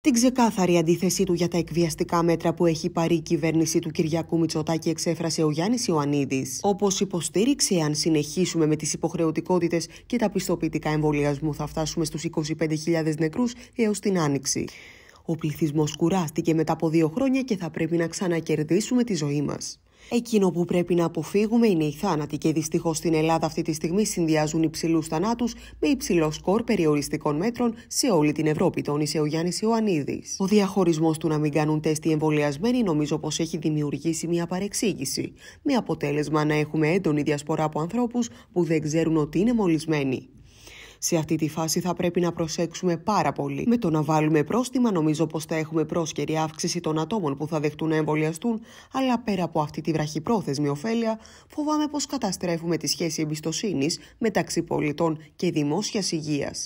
Την ξεκάθαρη αντίθεσή του για τα εκβιαστικά μέτρα που έχει πάρει η κυβέρνηση του Κυριακού Μητσοτάκη εξέφρασε ο Γιάννης Ιωαννίδης. Όπως υποστήριξε, αν συνεχίσουμε με τις υποχρεωτικότητες και τα πιστοποιητικά εμβολιασμού, θα φτάσουμε στους 25.000 νεκρούς έως την Άνοιξη. Ο πληθυσμός κουράστηκε μετά από δύο χρόνια και θα πρέπει να ξανακερδίσουμε τη ζωή μας. Εκείνο που πρέπει να αποφύγουμε είναι οι θάνατοι και δυστυχώς στην Ελλάδα αυτή τη στιγμή συνδυάζουν υψηλούς θανάτους με υψηλό σκορ περιοριστικών μέτρων σε όλη την Ευρώπη, τόνισε ο Γιάννης Ιωαννίδης. Ο διαχωρισμός του να μην κάνουν τεστ οι εμβολιασμένοι νομίζω πως έχει δημιουργήσει μια παρεξήγηση, με αποτέλεσμα να έχουμε έντονη διασπορά από ανθρώπους που δεν ξέρουν ότι είναι μολυσμένοι. Σε αυτή τη φάση θα πρέπει να προσέξουμε πάρα πολύ. Με το να βάλουμε πρόστιμα, νομίζω πως θα έχουμε πρόσκαιρη αύξηση των ατόμων που θα δεχτούν να εμβολιαστούν, αλλά πέρα από αυτή τη βραχυπρόθεσμη ωφέλεια, φοβάμαι πως καταστρέφουμε τη σχέση εμπιστοσύνης μεταξύ πολιτών και δημόσιας υγείας.